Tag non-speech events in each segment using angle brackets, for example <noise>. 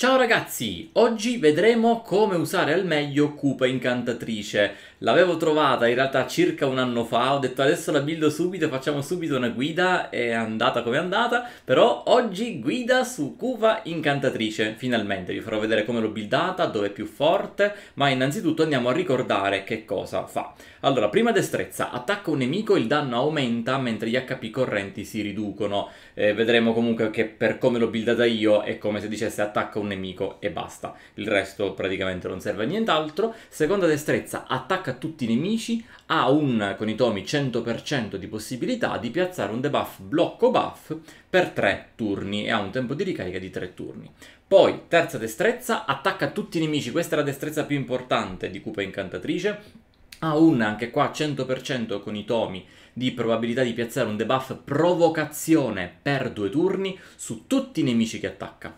Ciao ragazzi, oggi vedremo come usare al meglio Cupa Incantatrice. L'avevo trovata in realtà circa un anno fa, ho detto adesso la buildo subito, facciamo subito una guida, è andata come è andata, però oggi guida su Cupa Incantatrice, finalmente vi farò vedere come l'ho buildata, dove è più forte, ma innanzitutto andiamo a ricordare che cosa fa. Allora, prima destrezza, attacca un nemico, il danno aumenta mentre gli HP correnti si riducono. Eh, vedremo comunque che per come l'ho buildata io è come se dicesse attacca un un nemico e basta. Il resto praticamente non serve a nient'altro. Seconda destrezza, attacca tutti i nemici, ha un, con i tomi, 100% di possibilità di piazzare un debuff blocco buff per 3 turni e ha un tempo di ricarica di 3 turni. Poi, terza destrezza, attacca tutti i nemici, questa è la destrezza più importante di Cupa Incantatrice, ha un, anche qua 100% con i tomi, di probabilità di piazzare un debuff provocazione per due turni su tutti i nemici che attacca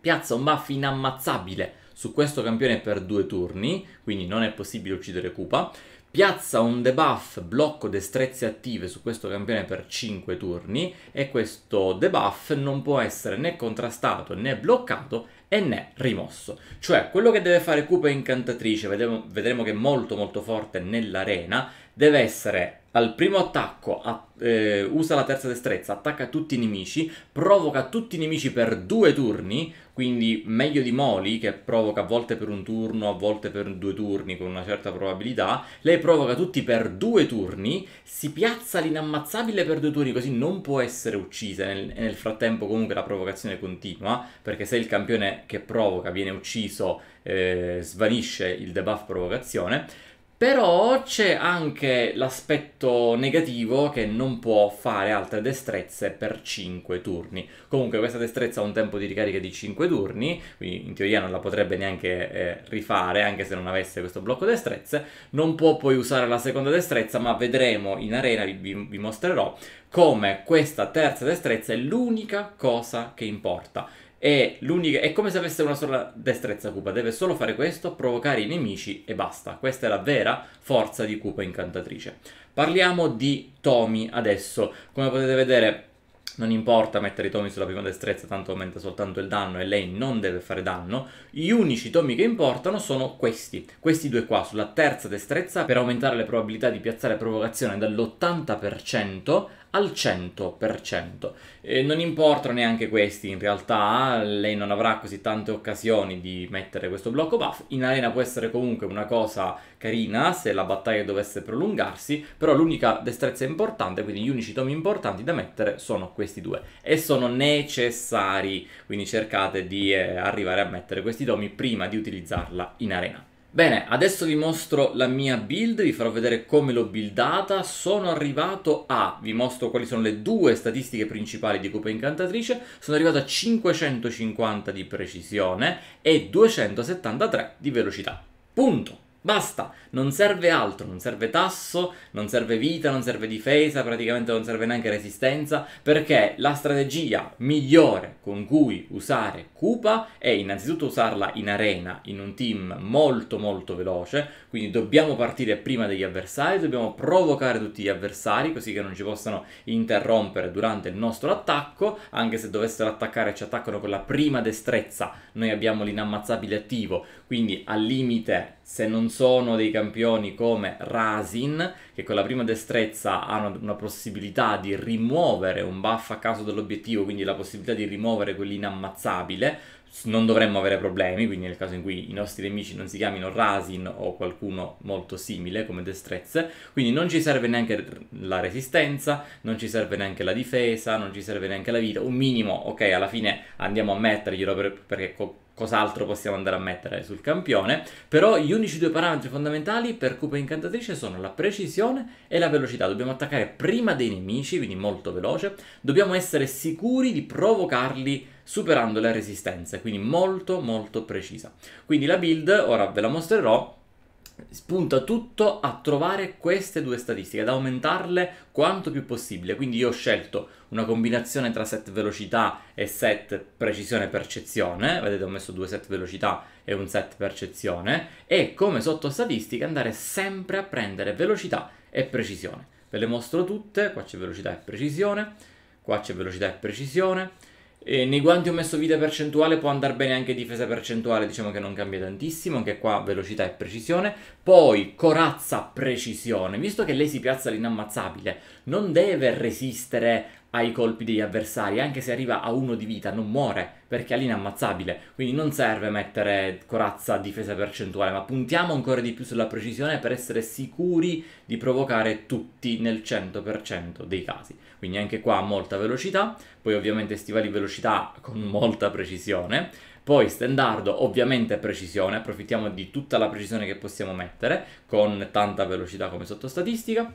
piazza un buff inammazzabile su questo campione per due turni, quindi non è possibile uccidere Koopa. Piazza un debuff blocco destrezze attive su questo campione per 5 turni e questo debuff non può essere né contrastato né bloccato e né rimosso. Cioè, quello che deve fare Koopa Incantatrice, vedremo, vedremo che è molto molto forte nell'arena, deve essere al primo attacco a, eh, usa la terza destrezza, attacca tutti i nemici, provoca tutti i nemici per due turni, quindi meglio di Moli che provoca a volte per un turno, a volte per due turni con una certa probabilità. Lei provoca tutti per due turni, si piazza l'inammazzabile per due turni così non può essere uccisa e nel, nel frattempo comunque la provocazione continua perché se il campione che provoca viene ucciso eh, svanisce il debuff provocazione però c'è anche l'aspetto negativo che non può fare altre destrezze per 5 turni. Comunque questa destrezza ha un tempo di ricarica di 5 turni, quindi in teoria non la potrebbe neanche eh, rifare anche se non avesse questo blocco destrezze. Non può poi usare la seconda destrezza, ma vedremo in arena, vi, vi mostrerò, come questa terza destrezza è l'unica cosa che importa è, è, come se avesse una sola destrezza Koopa, deve solo fare questo, provocare i nemici e basta. Questa è la vera forza di Koopa incantatrice. Parliamo di Tomi adesso. Come potete vedere non importa mettere i tomi sulla prima destrezza, tanto aumenta soltanto il danno e lei non deve fare danno. Gli unici tomi che importano sono questi, questi due qua, sulla terza destrezza per aumentare le probabilità di piazzare provocazione dall'80% al 100%. E non importano neanche questi in realtà, lei non avrà così tante occasioni di mettere questo blocco buff, in arena può essere comunque una cosa carina se la battaglia dovesse prolungarsi, però l'unica destrezza importante, quindi gli unici tomi importanti da mettere sono questi due e sono necessari, quindi cercate di eh, arrivare a mettere questi tomi prima di utilizzarla in arena. Bene, adesso vi mostro la mia build, vi farò vedere come l'ho buildata, sono arrivato a, vi mostro quali sono le due statistiche principali di Cupa Incantatrice, sono arrivato a 550 di precisione e 273 di velocità. Punto! Basta, non serve altro, non serve tasso, non serve vita, non serve difesa, praticamente non serve neanche resistenza, perché la strategia migliore con cui usare Cupa è innanzitutto usarla in arena, in un team molto molto veloce, quindi dobbiamo partire prima degli avversari, dobbiamo provocare tutti gli avversari così che non ci possano interrompere durante il nostro attacco, anche se dovessero attaccare e ci attaccano con la prima destrezza, noi abbiamo l'inammazzabile attivo, quindi al limite se non sono dei campioni come Rasin, che con la prima destrezza hanno una possibilità di rimuovere un buff a caso dell'obiettivo, quindi la possibilità di rimuovere quell'inammazzabile, non dovremmo avere problemi, quindi nel caso in cui i nostri nemici non si chiamino Rasin o qualcuno molto simile come destrezze, quindi non ci serve neanche la resistenza, non ci serve neanche la difesa, non ci serve neanche la vita, un minimo, ok, alla fine andiamo a metterglielo per, perché cos'altro possiamo andare a mettere sul campione, però gli unici due parametri fondamentali per Cupa Incantatrice sono la precisione e la velocità, dobbiamo attaccare prima dei nemici, quindi molto veloce, dobbiamo essere sicuri di provocarli superando le resistenze, quindi molto molto precisa. Quindi la build, ora ve la mostrerò, spunta tutto a trovare queste due statistiche, ad aumentarle quanto più possibile. Quindi io ho scelto una combinazione tra set velocità e set precisione percezione, vedete ho messo due set velocità e un set percezione, e come sottostatistica andare sempre a prendere velocità e precisione. Ve le mostro tutte, qua c'è velocità e precisione, qua c'è velocità e precisione, e nei guanti ho messo vita percentuale, può andare bene anche difesa percentuale, diciamo che non cambia tantissimo, anche qua velocità e precisione. Poi corazza precisione, visto che lei si piazza l'inammazzabile, non deve resistere ai colpi degli avversari, anche se arriva a uno di vita non muore perché è l'inammazzabile, quindi non serve mettere corazza a difesa percentuale, ma puntiamo ancora di più sulla precisione per essere sicuri di provocare tutti nel 100% dei casi. Quindi anche qua molta velocità, poi ovviamente stivali velocità con molta precisione, poi standardo ovviamente precisione, approfittiamo di tutta la precisione che possiamo mettere con tanta velocità come sottostatistica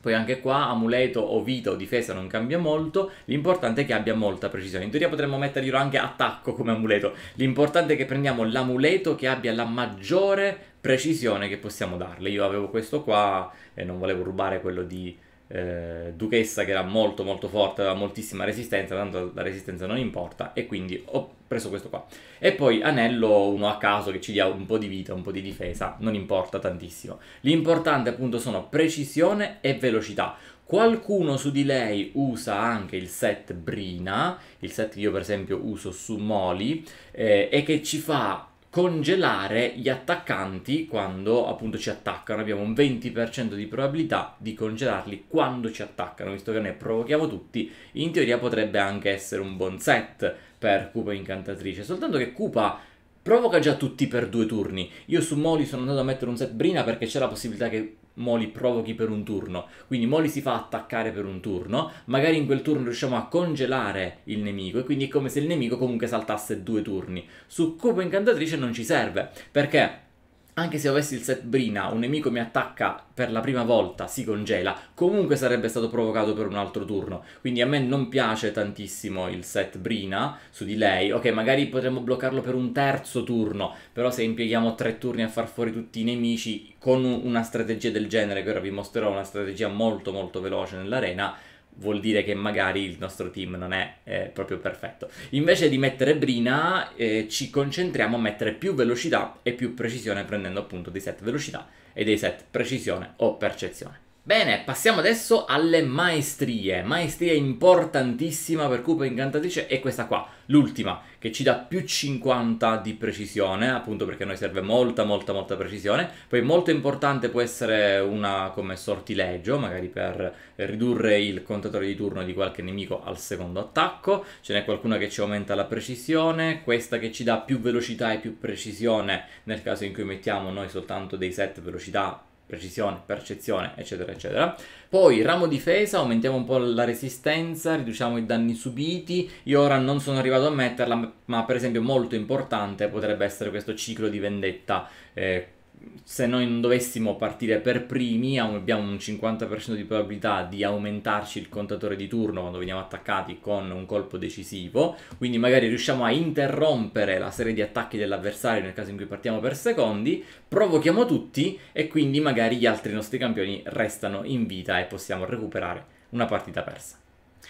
poi anche qua amuleto o vita o difesa non cambia molto, l'importante è che abbia molta precisione. In teoria potremmo metterglielo anche attacco come amuleto, l'importante è che prendiamo l'amuleto che abbia la maggiore precisione che possiamo darle. Io avevo questo qua e non volevo rubare quello di eh, Duchessa che era molto molto forte, aveva moltissima resistenza, tanto la resistenza non importa e quindi ho preso questo qua. E poi anello uno a caso che ci dia un po' di vita, un po' di difesa, non importa tantissimo. L'importante appunto sono precisione e velocità. Qualcuno su di lei usa anche il set Brina, il set che io per esempio uso su Moli, eh, e che ci fa congelare gli attaccanti quando appunto ci attaccano. Abbiamo un 20% di probabilità di congelarli quando ci attaccano, visto che ne provochiamo tutti. In teoria potrebbe anche essere un buon set per Cupa Incantatrice, soltanto che Cupa provoca già tutti per due turni. Io su Moli sono andato a mettere un set Brina perché c'è la possibilità che mo li provochi per un turno. Quindi mo li si fa attaccare per un turno, magari in quel turno riusciamo a congelare il nemico e quindi è come se il nemico comunque saltasse due turni. Su Cupo Incantatrice non ci serve, perché anche se avessi il set Brina, un nemico mi attacca per la prima volta, si congela, comunque sarebbe stato provocato per un altro turno. Quindi a me non piace tantissimo il set Brina su di lei. Ok, magari potremmo bloccarlo per un terzo turno, però se impieghiamo tre turni a far fuori tutti i nemici con una strategia del genere, che ora vi mostrerò una strategia molto molto veloce nell'arena, vuol dire che magari il nostro team non è eh, proprio perfetto. Invece di mettere brina eh, ci concentriamo a mettere più velocità e più precisione prendendo appunto dei set velocità e dei set precisione o percezione. Bene, passiamo adesso alle maestrie. Maestria importantissima per Cupa Incantatrice è questa qua, l'ultima, che ci dà più 50 di precisione, appunto perché a noi serve molta, molta, molta precisione. Poi molto importante può essere una come sortileggio, magari per ridurre il contatore di turno di qualche nemico al secondo attacco. Ce n'è qualcuna che ci aumenta la precisione, questa che ci dà più velocità e più precisione nel caso in cui mettiamo noi soltanto dei set velocità precisione, percezione, eccetera, eccetera. Poi ramo difesa, aumentiamo un po' la resistenza, riduciamo i danni subiti. Io ora non sono arrivato a metterla, ma per esempio molto importante potrebbe essere questo ciclo di vendetta eh, se noi non dovessimo partire per primi, abbiamo un 50% di probabilità di aumentarci il contatore di turno quando veniamo attaccati con un colpo decisivo, quindi magari riusciamo a interrompere la serie di attacchi dell'avversario nel caso in cui partiamo per secondi, provochiamo tutti e quindi magari gli altri nostri campioni restano in vita e possiamo recuperare una partita persa.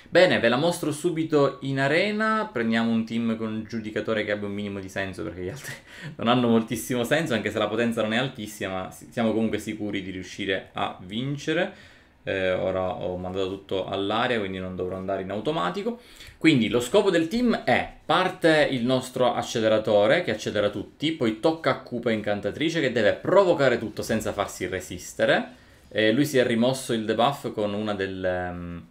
Bene, ve la mostro subito in arena, prendiamo un team con un giudicatore che abbia un minimo di senso perché gli altri <laughs> non hanno moltissimo senso anche se la potenza non è altissima, siamo comunque sicuri di riuscire a vincere. Eh, ora ho mandato tutto all'aria quindi non dovrò andare in automatico. Quindi lo scopo del team è parte il nostro acceleratore che accelera tutti, poi tocca a Cupa Incantatrice che deve provocare tutto senza farsi resistere. Eh, lui si è rimosso il debuff con una delle... Um,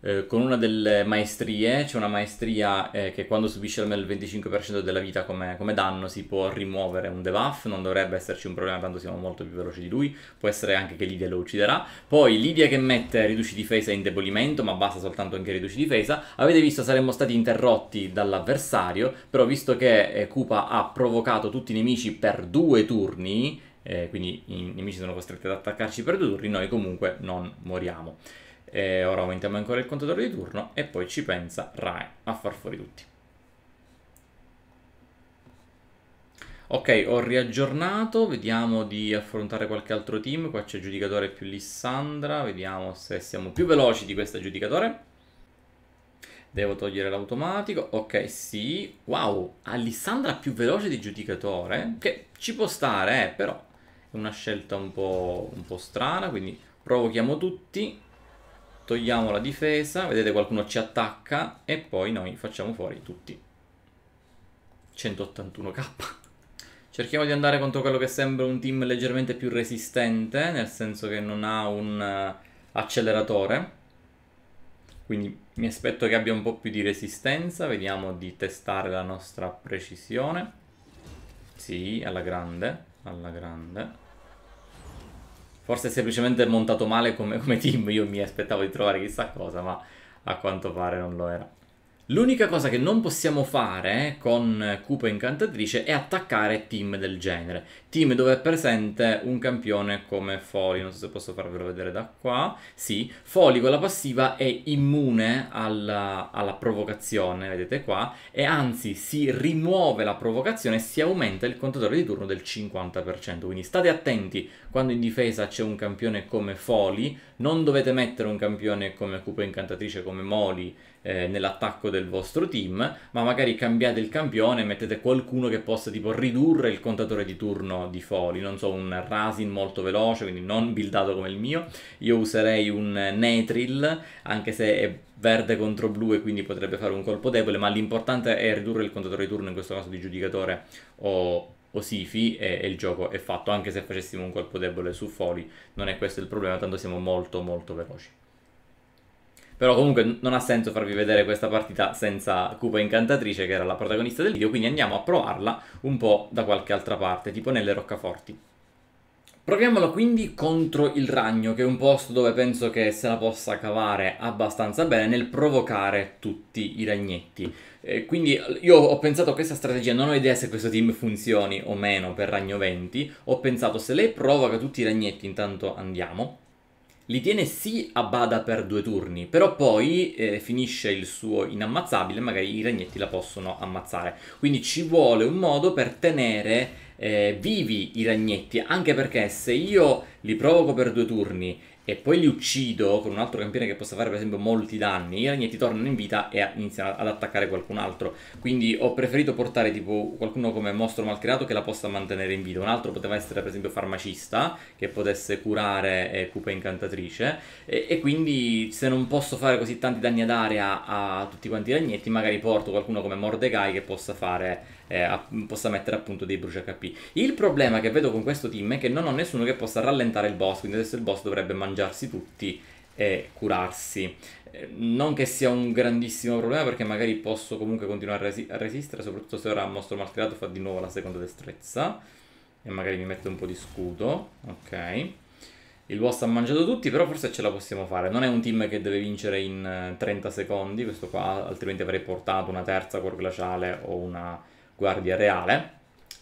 eh, con una delle maestrie, c'è una maestria eh, che quando subisce almeno il 25% della vita come, come, danno si può rimuovere un debuff, non dovrebbe esserci un problema tanto siamo molto più veloci di lui, può essere anche che Lidia lo ucciderà, poi Lidia che mette riduci difesa e indebolimento, ma basta soltanto anche riduci difesa, avete visto saremmo stati interrotti dall'avversario, però visto che eh, Koopa ha provocato tutti i nemici per due turni, eh, quindi i nemici sono costretti ad attaccarci per due turni, noi comunque non moriamo. E ora aumentiamo ancora il contatore di turno e poi ci pensa Rae a far fuori tutti. Ok, ho riaggiornato, vediamo di affrontare qualche altro team, qua c'è giudicatore più Lissandra, vediamo se siamo più veloci di questo giudicatore. Devo togliere l'automatico, ok sì, wow, Alissandra più veloce di giudicatore, che ci può stare eh, però è una scelta un po', un po' strana, quindi provochiamo tutti, togliamo la difesa, vedete qualcuno ci attacca e poi noi facciamo fuori tutti. 181k. <laughs> Cerchiamo di andare contro quello che sembra un team leggermente più resistente, nel senso che non ha un eh, acceleratore. Quindi mi aspetto che abbia un po' più di resistenza, vediamo di testare la nostra precisione. Sì, alla grande, alla grande forse semplicemente montato male come, come team, io mi aspettavo di trovare chissà cosa, ma a quanto pare non lo era. L'unica cosa che non possiamo fare con Cupa Incantatrice è attaccare team del genere. Team dove è presente un campione come Foli, non so se posso farvelo vedere da qua. Sì, Foli con la passiva è immune alla, alla provocazione, vedete qua, e anzi si rimuove la provocazione e si aumenta il contatore di turno del 50%. Quindi state attenti quando in difesa c'è un campione come Foli, non dovete mettere un campione come Cupa Incantatrice, come Moli eh, nell'attacco del vostro team, ma magari cambiate il campione e mettete qualcuno che possa tipo ridurre il contatore di turno di Foli, non so, un Rasin molto veloce, quindi non buildato come il mio, io userei un Netril, anche se è verde contro blu e quindi potrebbe fare un colpo debole, ma l'importante è ridurre il contatore di turno, in questo caso di giudicatore o o Sifi e, il gioco è fatto, anche se facessimo un colpo debole su Foli, non è questo il problema, tanto siamo molto molto veloci. Però comunque non ha senso farvi vedere questa partita senza Cupa Incantatrice, che era la protagonista del video, quindi andiamo a provarla un po' da qualche altra parte, tipo nelle roccaforti. Proviamola quindi contro il ragno, che è un posto dove penso che se la possa cavare abbastanza bene nel provocare tutti i ragnetti. Eh, quindi io ho pensato a questa strategia, non ho idea se questo team funzioni o meno per ragno 20, ho pensato se lei provoca tutti i ragnetti intanto andiamo, li tiene sì a bada per due turni, però poi eh, finisce il suo inammazzabile, magari i ragnetti la possono ammazzare. Quindi ci vuole un modo per tenere eh, vivi i ragnetti, anche perché se io li provoco per due turni e poi li uccido con un altro campione che possa fare per esempio molti danni, i ragnetti tornano in vita e iniziano ad attaccare qualcun altro. Quindi ho preferito portare tipo qualcuno come mostro malcreato che la possa mantenere in vita. Un altro poteva essere per esempio farmacista, che potesse curare eh, cupa incantatrice. E, e, quindi se non posso fare così tanti danni ad area a tutti quanti i ragnetti, magari porto qualcuno come Mordecai che possa fare... Eh, a, possa mettere appunto dei bruci HP. Il problema che vedo con questo team è che non ho nessuno che possa rallentare il boss, quindi adesso il boss dovrebbe mangiare mangiarsi tutti e curarsi. Eh, non che sia un grandissimo problema perché magari posso comunque continuare a, resi- a resistere, soprattutto se ora mostro maltirato fa di nuovo la seconda destrezza e magari mi mette un po' di scudo, ok. Il boss ha mangiato tutti, però forse ce la possiamo fare. Non è un team che deve vincere in 30 eh, secondi, questo qua, altrimenti avrei portato una terza cuor glaciale o una guardia reale.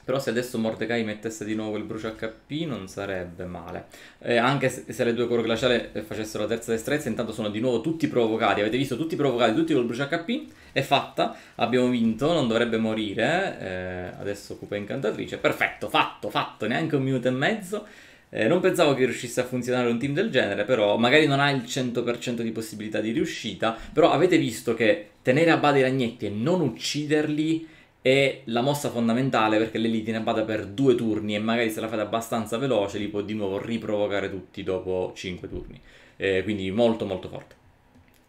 Però se adesso Mordecai mettesse di nuovo il brucio HP non sarebbe male. Eh, anche se, se, le due core glaciale eh, facessero la terza destrezza, intanto sono di nuovo tutti provocati. Avete visto tutti provocati, tutti col brucio HP. È fatta, abbiamo vinto, non dovrebbe morire. Eh, adesso occupa incantatrice. Perfetto, fatto, fatto, neanche un minuto e mezzo. Eh, non pensavo che riuscisse a funzionare un team del genere, però magari non ha il 100% di possibilità di riuscita, però avete visto che tenere a bada i ragnetti e non ucciderli è la mossa fondamentale perché lei li tiene a bada per due turni e magari se la fate abbastanza veloce li può di nuovo riprovocare tutti dopo cinque turni. Eh, quindi molto molto forte.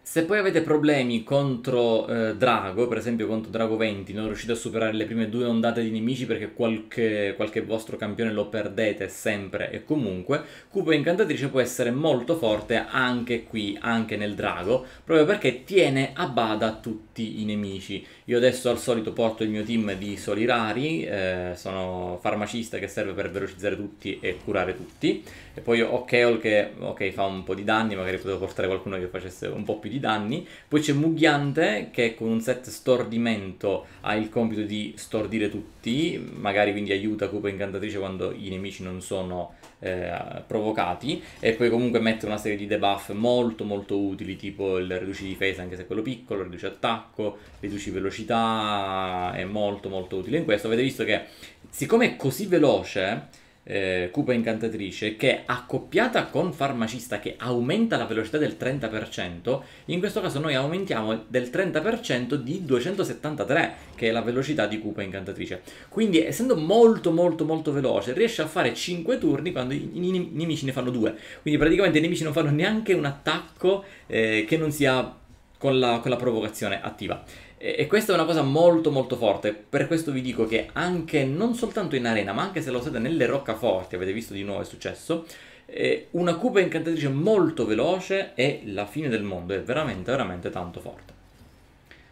Se poi avete problemi contro eh, Drago, per esempio contro Drago 20, non riuscite a superare le prime due ondate di nemici perché qualche, qualche vostro campione lo perdete sempre e comunque, Cuba Incantatrice può essere molto forte anche qui, anche nel Drago, proprio perché tiene a bada tutti i nemici. Io adesso al solito porto il mio team di soli rari, eh, sono farmacista che serve per velocizzare tutti e curare tutti, e poi Keol che okay, fa un po' di danni, magari potevo portare qualcuno che facesse un po' più di danni. Poi c'è Mughiante che con un set stordimento ha il compito di stordire tutti, magari quindi aiuta Cupa Incantatrice quando i nemici non sono eh, provocati e poi comunque mette una serie di debuff molto molto utili tipo il riduci difesa anche se è quello piccolo, riduci attacco, riduci velocità, è molto molto utile in questo. Avete visto che siccome è così veloce eh, Cupa Incantatrice, che accoppiata con Farmacista che aumenta la velocità del 30%, in questo caso noi aumentiamo del 30% di 273, che è la velocità di Cupa Incantatrice. Quindi essendo molto molto molto veloce, riesce a fare 5 turni quando i, i, i nemici ne fanno 2. Quindi praticamente i nemici non fanno neanche un attacco eh, che non sia con la, con la provocazione attiva. E questa è una cosa molto molto forte, per questo vi dico che anche non soltanto in arena, ma anche se lo usate nelle roccaforti, avete visto di nuovo è successo, eh, una cupa incantatrice molto veloce è la fine del mondo, è veramente veramente tanto forte.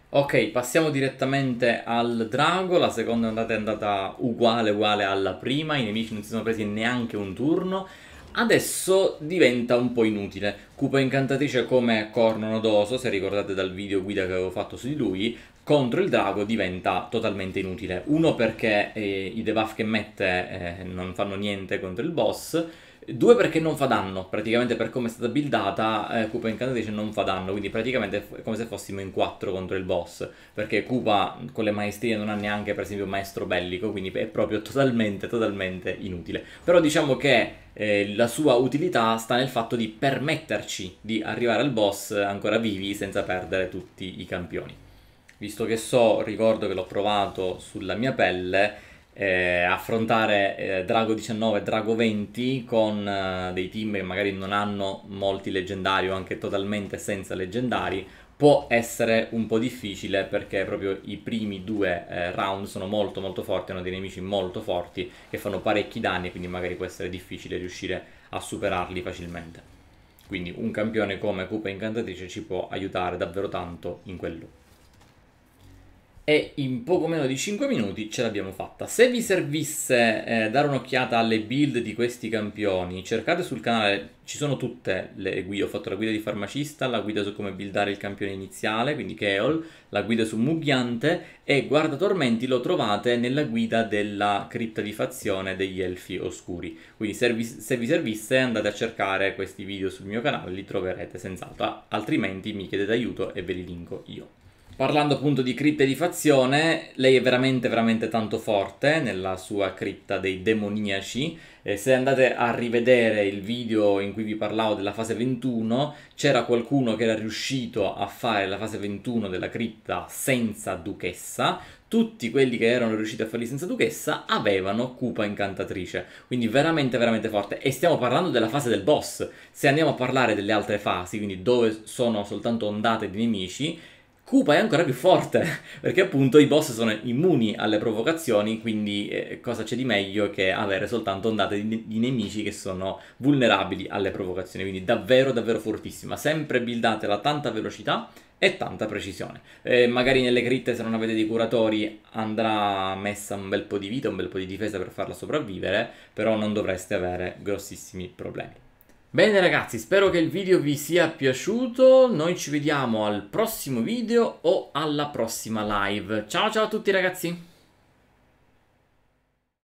Ok, passiamo direttamente al drago, la seconda ondata è andata uguale uguale alla prima, i nemici non si sono presi neanche un turno, adesso diventa un po' inutile. Cupa incantatrice come corno nodoso, se ricordate dal video guida che avevo fatto su di lui, contro il drago diventa totalmente inutile. Uno perché eh, i debuff che mette eh, non fanno niente contro il boss, Due perché non fa danno, praticamente per come è stata buildata, eh, Koopa Incantation non fa danno, quindi praticamente è come se fossimo in quattro contro il boss, perché Koopa con le maestrie non ha neanche per esempio maestro bellico, quindi è proprio totalmente, totalmente inutile. Però diciamo che eh, la sua utilità sta nel fatto di permetterci di arrivare al boss ancora vivi senza perdere tutti i campioni. Visto che so, ricordo che l'ho provato sulla mia pelle, eh, affrontare eh, Drago 19 e Drago 20 con eh, dei team che magari non hanno molti leggendari o anche totalmente senza leggendari può essere un po' difficile perché proprio i primi due eh, round sono molto molto forti, hanno dei nemici molto forti che fanno parecchi danni quindi magari può essere difficile riuscire a superarli facilmente. Quindi un campione come Cupa Incantatrice ci può aiutare davvero tanto in quello e in poco meno di 5 minuti ce l'abbiamo fatta. Se vi servisse eh, dare un'occhiata alle build di questi campioni, cercate sul canale, ci sono tutte le guide, ho fatto la guida di farmacista, la guida su come buildare il campione iniziale, quindi Keol, la guida su Mughiante e guarda tormenti lo trovate nella guida della cripta di fazione degli elfi oscuri. Quindi se vi servisse andate a cercare questi video sul mio canale, li troverete senz'altro, ah, altrimenti mi chiedete aiuto e ve li linko io. Parlando appunto di cripte di fazione, lei è veramente veramente tanto forte nella sua cripta dei demoniaci. Eh, se andate a rivedere il video in cui vi parlavo della fase 21, c'era qualcuno che era riuscito a fare la fase 21 della cripta senza duchessa. Tutti quelli che erano riusciti a farli senza duchessa avevano cupa incantatrice, quindi veramente veramente forte. E stiamo parlando della fase del boss. Se andiamo a parlare delle altre fasi, quindi dove sono soltanto ondate di nemici, Koopa è ancora più forte, <laughs> perché appunto i boss sono immuni alle provocazioni, quindi eh, cosa c'è di meglio che avere soltanto ondate di, di, nemici che sono vulnerabili alle provocazioni, quindi davvero davvero fortissima, sempre buildatela tanta velocità e tanta precisione. Eh, magari nelle critte se non avete dei curatori andrà messa un bel po' di vita, un bel po' di difesa per farla sopravvivere, però non dovreste avere grossissimi problemi. Bene ragazzi, spero che il video vi sia piaciuto, noi ci vediamo al prossimo video o alla prossima live. Ciao ciao a tutti ragazzi!